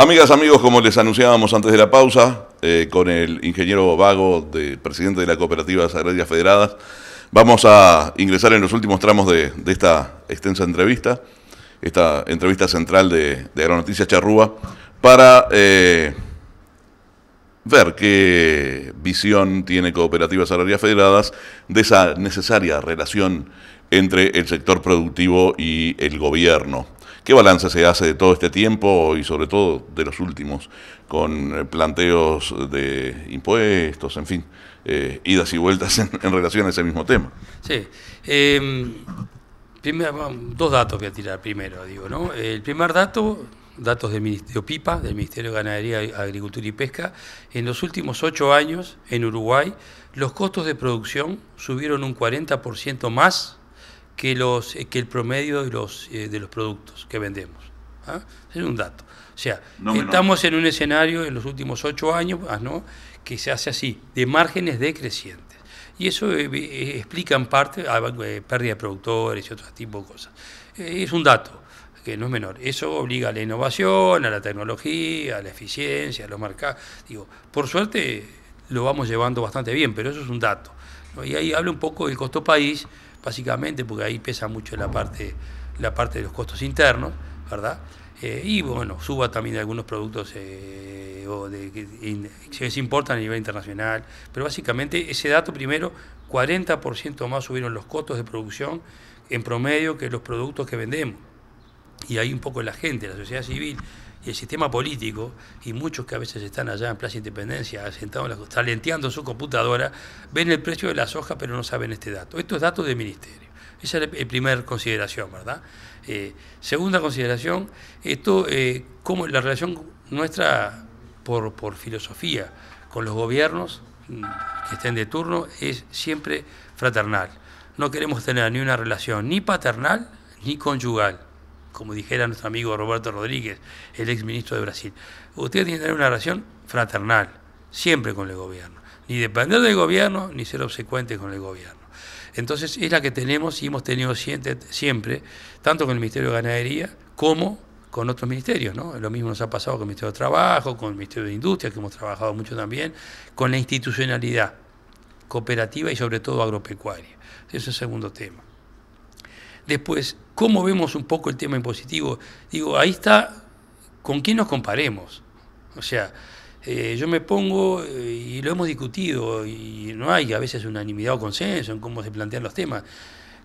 Amigas, amigos, como les anunciábamos antes de la pausa, eh, con el ingeniero Vago, de, presidente de la Cooperativa Agrarias Federadas, vamos a ingresar en los últimos tramos de, esta extensa entrevista, esta entrevista central de, de Agronoticias Charrúa, para eh, ver qué visión tiene Cooperativa Agrarias Federadas de esa necesaria relación entre el sector productivo y el gobierno. ¿Qué balance se hace de todo este tiempo y sobre todo de los últimos, con eh, planteos de impuestos, en fin, eh, idas y vueltas en, relación a ese mismo tema? Sí. Em, dos datos voy a tirar primero, digo, ¿no? El primer dato datos del Ministerio PIPA, del Ministerio de Ganadería, Agricultura y Pesca, en los últimos ocho años en Uruguay los costos de producción subieron un 40% más que, los, eh, que el promedio de los, eh, de los productos que vendemos. ¿ah? Es un dato. O sea, estamos en un escenario en los últimos ocho años ¿no? que se hace así, de márgenes decrecientes. Y eso eh, explica en parte ah, pérdida de productores y otro tipo de cosas. es un dato que no es menor. Eso obliga a la innovación, a la tecnología, a la eficiencia, a los mercados. Digo, por suerte lo vamos llevando bastante bien, pero eso es un dato. Y ahí habla un poco del costo país, básicamente porque ahí pesa mucho la parte, la parte de los costos internos, ¿verdad? Eh, y bueno, suba también algunos productos eh, que se importan a nivel internacional. Pero básicamente ese dato primero, 40% más subieron los costos de producción en promedio que los productos que vendemos. Y ahí un poco la gente, la sociedad civil, y el sistema político, y muchos que a veces están allá en Plaza Independencia, sentados, la, talenteando su computadora, ven el precio de la soja, pero no saben este dato. Esto es dato del ministerio. Esa es la primera consideración, ¿verdad? Eh, segunda consideración, esto, eh, como la relación nuestra por, por filosofía con los gobiernos mm, que estén de turno es siempre fraternal. No queremos tener ni una relación ni paternal ni conyugal como dijera nuestro amigo Roberto Rodríguez, el ex ministro de Brasil. Usted tiene que tener una relación fraternal, siempre con el gobierno. Ni depender del gobierno, ni ser obsecuente con el gobierno. Entonces es la que tenemos y hemos tenido siempre, tanto con el Ministerio de Ganadería como con otros ministerios, ¿no? Lo mismo nos ha pasado con el Ministerio de Trabajo, con el Ministerio de Industria, que hemos trabajado mucho también, con la institucionalidad cooperativa y sobre todo agropecuaria. Ese es el segundo tema. Después, ¿cómo vemos un poco el tema impositivo? Digo, ahí está con quién nos comparemos. O sea, eh, yo me pongo, eh, y lo hemos discutido, y no hay a veces unanimidad o consenso en cómo se plantean los temas.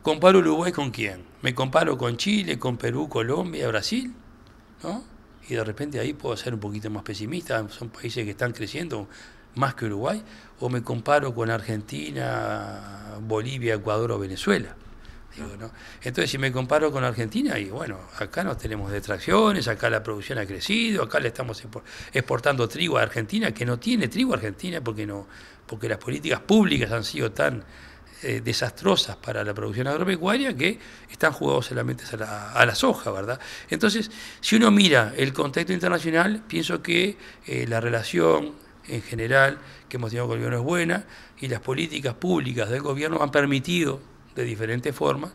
¿Comparo Uruguay con quién? ¿Me comparo con Chile, con Perú, Colombia, Brasil? ¿No? Y de repente ahí puedo ser un poquito más pesimista, son países que están creciendo más que Uruguay, o me comparo con Argentina, Bolivia, Ecuador o Venezuela. Entonces, si me comparo con Argentina, y bueno, acá no tenemos detracciones, acá la producción ha crecido, acá le estamos exportando trigo a Argentina, que no tiene trigo Argentina porque, no, porque las políticas públicas han sido tan eh, desastrosas para la producción agropecuaria que están jugados solamente a la, soja, ¿verdad? Entonces, si uno mira el contexto internacional, pienso que eh, la relación en general que hemos tenido con el gobierno es buena y las políticas públicas del gobierno han permitido de diferentes formas,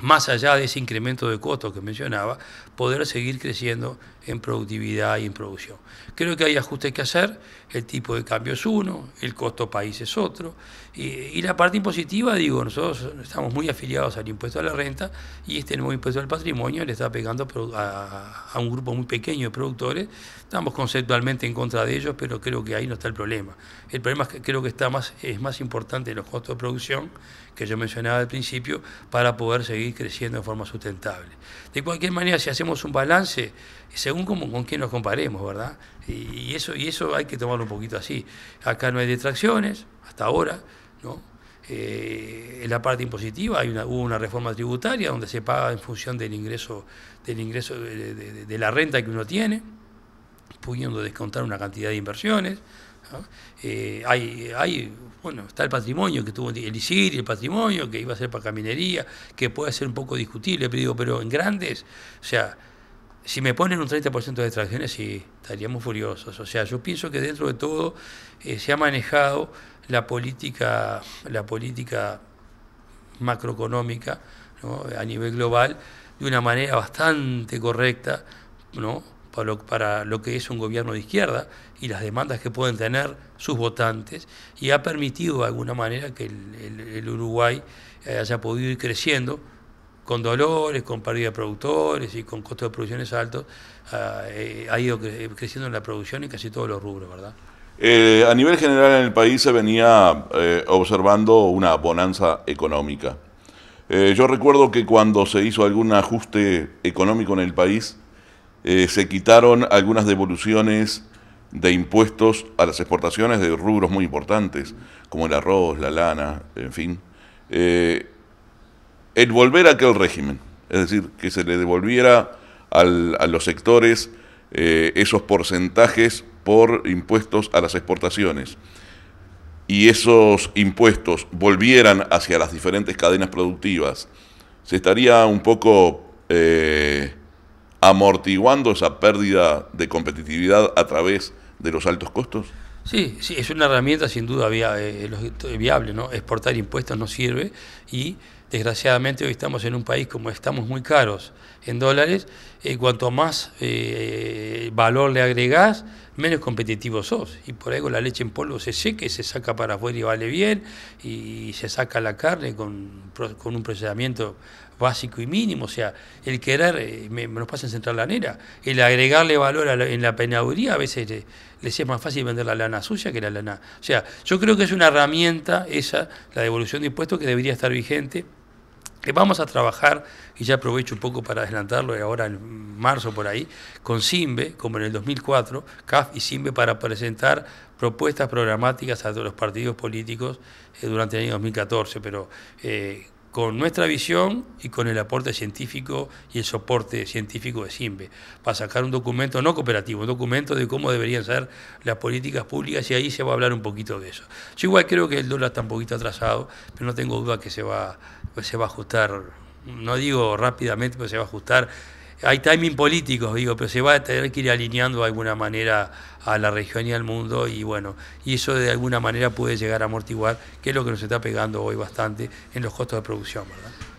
más allá de ese incremento de costos que mencionaba, poder seguir creciendo en productividad y en producción. Creo que hay ajustes que hacer, el tipo de cambio es uno, el costo país es otro, y, la parte impositiva, digo, nosotros estamos muy afiliados al impuesto a la renta y este nuevo impuesto al patrimonio le está pegando a, a un grupo muy pequeño de productores, estamos conceptualmente en contra de ellos, pero creo que ahí no está el problema. El problema es que creo que está más, es más importante los costos de producción que yo mencionaba al principio para poder seguir creciendo de forma sustentable. De cualquier manera, si hacemos un balance, según con quién nos comparemos, ¿verdad? Y, eso, y eso hay que tomarlo un poquito así. Acá no hay distracciones, hasta ahora, ¿no? Eh, en la parte impositiva hay una, hubo una reforma tributaria donde se paga en función del ingreso, del ingreso de la renta que uno tiene, pudiendo descontar una cantidad de inversiones. Eh, hay, hay, bueno, está el patrimonio que tuvo el ISIR, el patrimonio que iba a ser para caminería, que puede ser un poco discutible, pero, en grandes, o sea, si me ponen un 30% de extracciones, sí, estaríamos furiosos. O sea, yo pienso que dentro de todo eh, se ha manejado la política, la política macroeconómica a nivel global de una manera bastante correcta, ¿no? para lo, que es un gobierno de izquierda y las demandas que pueden tener sus votantes y ha permitido de alguna manera que el, Uruguay eh, haya podido ir creciendo con dolores, con pérdida de productores y con costos de producciones altos, ah, eh, ha ido creciendo en la producción en casi todos los rubros, ¿verdad? Eh, a nivel general en el país se venía observando una bonanza económica. yo recuerdo que cuando se hizo algún ajuste económico en el país, eh, se quitaron algunas devoluciones de impuestos a las exportaciones de rubros muy importantes, como el arroz, la lana, en fin. Eh, el volver a aquel régimen, es decir, que se le devolviera a los sectores eh, esos porcentajes por impuestos a las exportaciones y esos impuestos volvieran hacia las diferentes cadenas productivas, se estaría un poco amortiguando esa pérdida de competitividad a través de los altos costos? Sí, sí, es una herramienta sin duda eh, viable, ¿no? Exportar impuestos no sirve y desgraciadamente hoy estamos en un país como estamos muy caros en dólares, eh, cuanto más eh, valor le agregás, menos competitivo sos. Y por algo la leche en polvo se seca se saca para afuera y vale bien, y se saca la carne con, un procesamiento básico y mínimo. O sea, el querer, eh, me, nos pasa en Central Lanera, el agregarle valor en la penaduría a veces le, les es más fácil vender la lana sucia que la lana. O sea, yo creo que es una herramienta esa, la devolución de impuestos, que debería estar vigente que vamos a trabajar, y ya aprovecho un poco para adelantarlo, y ahora en marzo por ahí, con CIMBE, como en el 2004, CAF y CIMBE, para presentar propuestas programáticas a los partidos políticos eh, durante el año 2014, pero eh, con nuestra visión y con el aporte científico y el soporte científico de CIMBE, para sacar un documento no cooperativo, un documento de cómo deberían ser las políticas públicas y ahí se va a hablar un poquito de eso. Yo igual creo que el dólar está un poquito atrasado, pero no tengo duda que se va, se va a ajustar, no digo rápidamente, pero se va a ajustar hay timing políticos, digo, pero se va a tener que ir alineando de alguna manera a la región y al mundo y bueno, y eso de alguna manera puede llegar a amortiguar, que es lo que nos está pegando hoy bastante en los costos de producción,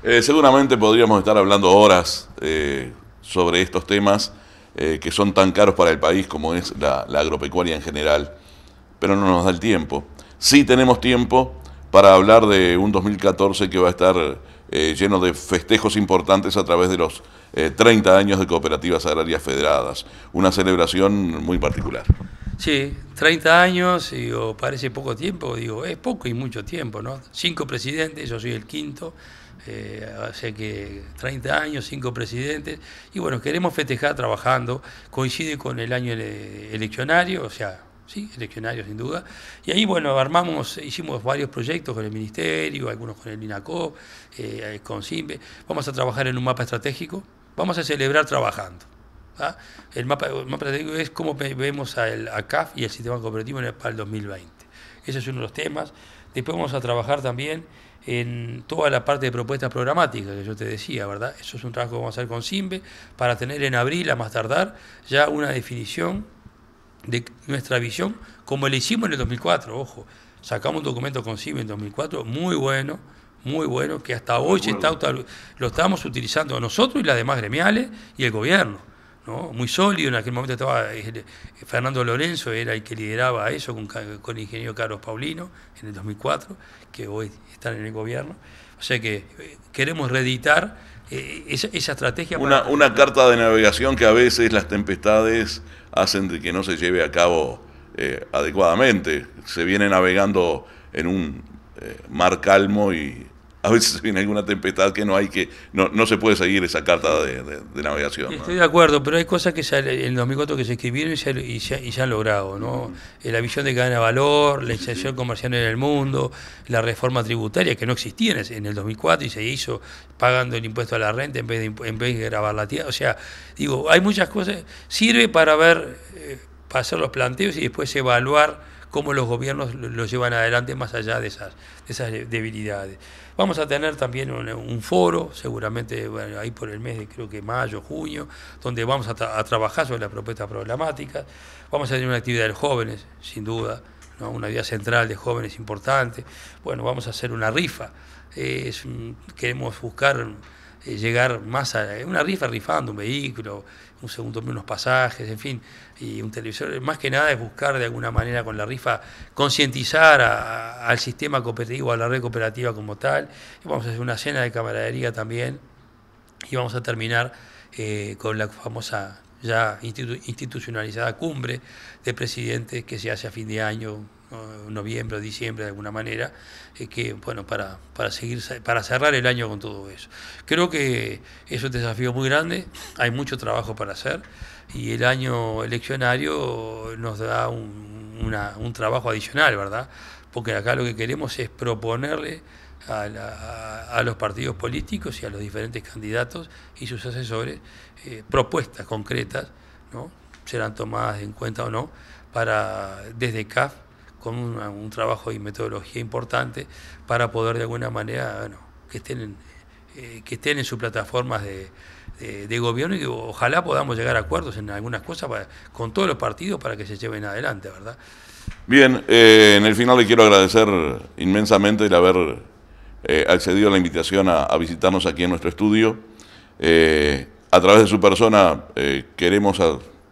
eh, seguramente podríamos estar hablando horas eh, sobre estos temas eh, que son tan caros para el país como es la, agropecuaria en general, pero no nos da el tiempo. Sí tenemos tiempo para hablar de un 2014 que va a estar lleno de festejos importantes a través de los 30 eh, años de cooperativas agrarias federadas, una celebración muy particular. Sí, 30 años, digo, parece poco tiempo, digo, es poco y mucho tiempo, ¿no? Cinco presidentes, yo soy el quinto, eh, hace que 30 años, cinco presidentes, y bueno, queremos festejar trabajando, coincide con el año eleccionario, o sea, sí, eleccionario sin duda, y ahí bueno, armamos, hicimos varios proyectos con el Ministerio, algunos con el INACO, eh, con CIMBE, vamos a trabajar en un mapa estratégico, Vamos a celebrar trabajando. ¿ah? El, mapa, el es cómo vemos a, el, CAF y el sistema cooperativo en el, para el 2020. Ese es uno de los temas. Después vamos a trabajar también en toda la parte de propuestas programáticas que yo te decía, ¿verdad? Eso es un trabajo que vamos a hacer con SIMBE para tener en abril, a más tardar, ya una definición de nuestra visión, como le hicimos en el 2004, ojo. Sacamos un documento con SIMBE en 2004, muy bueno, muy bueno que hasta hoy lo estamos utilizando nosotros y las demás gremiales y el gobierno. ¿no? Muy sólido, en aquel momento estaba eh, eh, Fernando Lorenzo, era el que lideraba eso con, el ingeniero Carlos Paulino en el 2004, que hoy están en el gobierno. O sea que eh, queremos reeditar esa, estrategia. Una, una carta de navegación que a veces las tempestades hacen de que no se lleve a cabo adecuadamente. Se viene navegando en un mar calmo y a veces viene alguna tempestad que no hay que, no, se puede seguir esa carta de, navegación. Estoy de acuerdo, pero hay cosas que en el 2004 que se escribieron y se, y han logrado, ¿no? Mm. La visión de cadena de valor, la inserción comercial en el mundo, la reforma tributaria que no existía en el 2004 y se hizo pagando el impuesto a la renta en vez de, en vez de grabar la tierra. O sea, digo, hay muchas cosas, sirve para ver, eh, para hacer los planteos y después evaluar cómo los gobiernos lo llevan adelante más allá de esas, esas debilidades. Vamos a tener también un, foro, seguramente ahí por el mes de creo que mayo, junio, donde vamos a, trabajar sobre las propuestas problemáticas, Vamos a tener una actividad de jóvenes, sin duda, una vía central de jóvenes importante. Bueno, vamos a hacer una rifa. Eh, queremos buscar eh, llegar más a eh, una rifa rifando un vehículo, un segundo unos pasajes, en fin, y un televisor. Eh, más que nada es buscar de alguna manera con la rifa concientizar al sistema cooperativo, a la red cooperativa como tal. vamos a hacer una cena de camaradería también y vamos a terminar con la famosa ya institucionalizada cumbre de presidentes que se hace a fin de año, noviembre, diciembre de alguna manera, eh, que bueno, para, para cerrar el año con todo eso. Creo que es un desafío muy grande, hay mucho trabajo para hacer y el año eleccionario nos da un, trabajo adicional, ¿verdad? Porque acá lo que queremos es proponerle a, los partidos políticos y a los diferentes candidatos y sus asesores eh, propuestas concretas, ¿no? serán tomadas en cuenta o no, para desde CAF con un trabajo y metodología importante para poder de alguna manera bueno, que, estén, eh, que estén en sus plataformas de, gobierno y ojalá podamos llegar a acuerdos en algunas cosas con todos los partidos para que se lleven adelante, ¿verdad? Bien, eh, en el final le quiero agradecer inmensamente el haber eh, accedido a la invitación a, visitarnos aquí en nuestro estudio. a través de su persona queremos,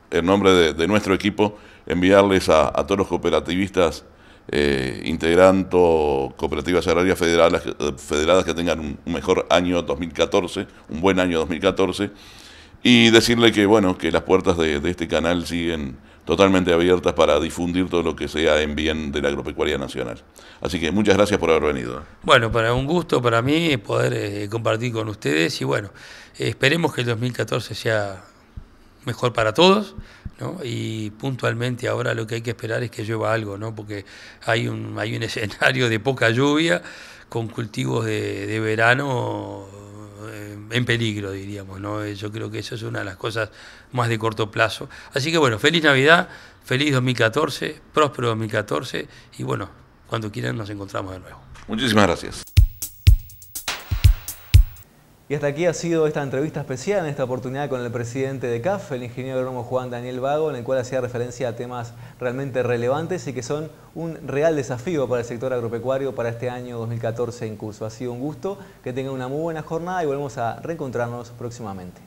en nombre de nuestro equipo, enviarles a, todos los cooperativistas eh, integrando cooperativas agrarias federadas, eh, federadas que tengan un, mejor año 2014, un buen año 2014, y decirle que, bueno, que las puertas de, este canal siguen totalmente abiertas para difundir todo lo que sea en bien de la agropecuaria nacional. Así que muchas gracias por haber venido. Bueno, para un gusto para mí poder eh, compartir con ustedes y bueno, esperemos que el 2014 sea mejor para todos. ¿no? Y puntualmente ahora lo que hay que esperar es que llueva algo, ¿no? porque hay un, hay un escenario de poca lluvia con cultivos de, de verano eh, en peligro, diríamos. ¿no? Eh, yo creo que eso es una de las cosas más de corto plazo. Así que bueno, feliz Navidad, feliz 2014, próspero 2014 y bueno, cuando quieran nos encontramos de nuevo. Muchísimas gracias. Y hasta aquí ha sido esta entrevista especial, en esta oportunidad con el presidente de CAF, el ingeniero agrónomo Juan Daniel Vago, en el cual hacía referencia a temas realmente relevantes y que son un real desafío para el sector agropecuario para este año 2014 en curso. Ha sido un gusto, que tengan una muy buena jornada y volvemos a reencontrarnos próximamente.